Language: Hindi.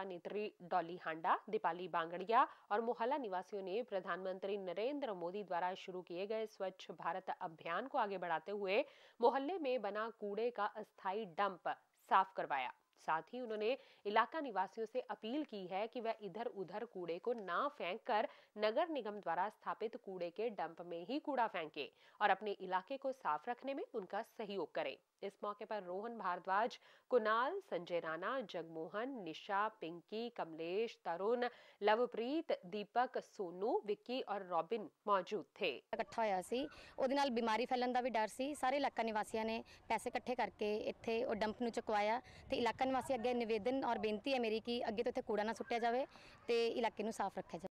भाजपा नेत्री डॉली हांडा दीपाली बांगड़िया और मोहल्ला निवासियों ने प्रधानमंत्री नरेंद्र मोदी द्वारा शुरू किए गए स्वच्छ भारत अभियान को आगे बढ़ाते हुए मोहल्ले में बना कूड़े का अस्थायी डंप साफ करवाया साथ ही उन्होंने इलाका निवासियों से अपील की है कि वह इधर उधर कूड़े को ना फेंक कर नगर निगम द्वारा स्थापित कूड़े के डंप में ही कूड़ा फेंके और अपने इलाके को साफ रखने में उनका सहयोग करें इस मौके पर रोहन भारद्वाज कुणाल संजय राणा जगमोहन निशा पिंकी कमलेश तरुण लवप्रीत दीपक सोनू विक्की और रॉबिन मौजूद थे ਇਕੱਠਾ ਹੋਇਆ ਸੀ ਉਹਦੇ ਨਾਲ ਬਿਮਾਰੀ ਫੈਲਣ ਦਾ ਵੀ ਡਰ ਸੀ ਸਾਰੇ ਇਲਾਕਾ ਨਿਵਾਸੀਆਂ ਨੇ ਪੈਸੇ ਇਕੱਠੇ ਕਰਕੇ ਇੱਥੇ ਉਹ ਡੰਪ ਨੂੰ ਚੁਕਵਾਇਆ ਤੇ ਇਲਾਕਾ ਵਾਸੀ ਅੱਗੇ ਨਿਵੇਦਨ ਔਰ ਬੇਨਤੀ ਹੈ ਮੇਰੀ ਕਿ ਅੱਗੇ ਤੋਂ ਇੱਥੇ ਕੂੜਾ ਨਾ ਸੁੱਟਿਆ ਜਾਵੇ ਤੇ ਇਲਾਕੇ ਨੂੰ ਸਾਫ਼ ਰੱਖਿਆ ਜਾਵੇ